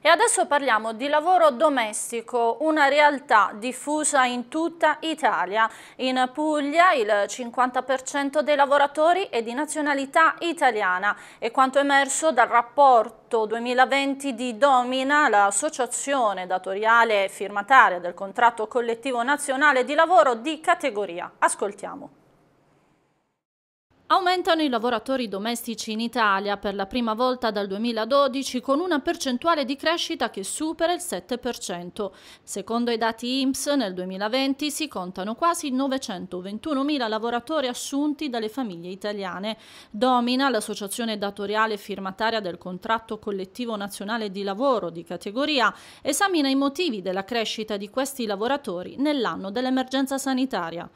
E adesso parliamo di lavoro domestico, una realtà diffusa in tutta Italia. In Puglia il 50% dei lavoratori è di nazionalità italiana e quanto emerso dal rapporto 2020 di Domina, l'associazione datoriale firmataria del contratto collettivo nazionale di lavoro di categoria. Ascoltiamo. Aumentano i lavoratori domestici in Italia per la prima volta dal 2012 con una percentuale di crescita che supera il 7%. Secondo i dati INPS nel 2020 si contano quasi 921.000 lavoratori assunti dalle famiglie italiane. Domina l'associazione datoriale firmataria del contratto collettivo nazionale di lavoro di categoria esamina i motivi della crescita di questi lavoratori nell'anno dell'emergenza sanitaria.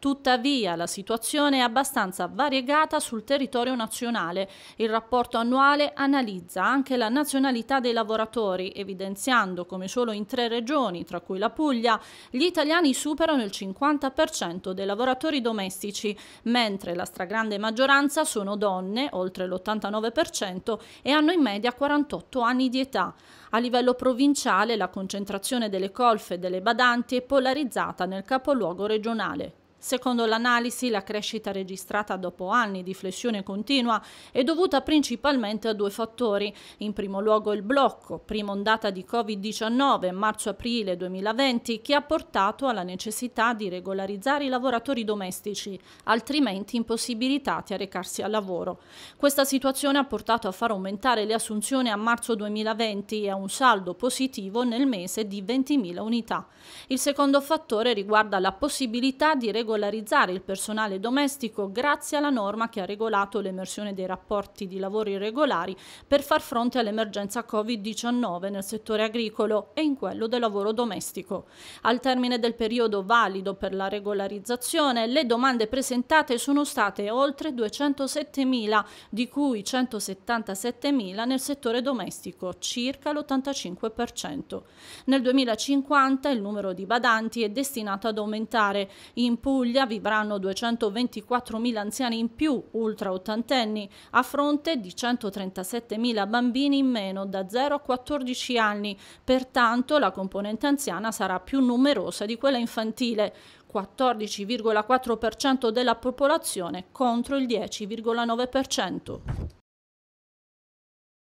Tuttavia la situazione è abbastanza variegata variegata sul territorio nazionale. Il rapporto annuale analizza anche la nazionalità dei lavoratori, evidenziando come solo in tre regioni, tra cui la Puglia, gli italiani superano il 50% dei lavoratori domestici, mentre la stragrande maggioranza sono donne, oltre l'89%, e hanno in media 48 anni di età. A livello provinciale la concentrazione delle colfe e delle badanti è polarizzata nel capoluogo regionale. Secondo l'analisi, la crescita registrata dopo anni di flessione continua è dovuta principalmente a due fattori. In primo luogo il blocco, prima ondata di Covid-19 marzo-aprile 2020, che ha portato alla necessità di regolarizzare i lavoratori domestici, altrimenti impossibilitati a recarsi al lavoro. Questa situazione ha portato a far aumentare le assunzioni a marzo 2020 e a un saldo positivo nel mese di 20.000 unità. Il secondo fattore riguarda la possibilità di regolarizzare regolarizzare il personale domestico grazie alla norma che ha regolato l'emersione dei rapporti di lavoro irregolari per far fronte all'emergenza Covid-19 nel settore agricolo e in quello del lavoro domestico. Al termine del periodo valido per la regolarizzazione, le domande presentate sono state oltre 207.000, di cui 177.000 nel settore domestico, circa l'85%. Nel 2050 il numero di badanti è destinato ad aumentare. In Puglia vivranno 224.000 anziani in più, ultra ottantenni, a fronte di 137.000 bambini in meno da 0 a 14 anni. Pertanto la componente anziana sarà più numerosa di quella infantile. 14,4% della popolazione contro il 10,9%.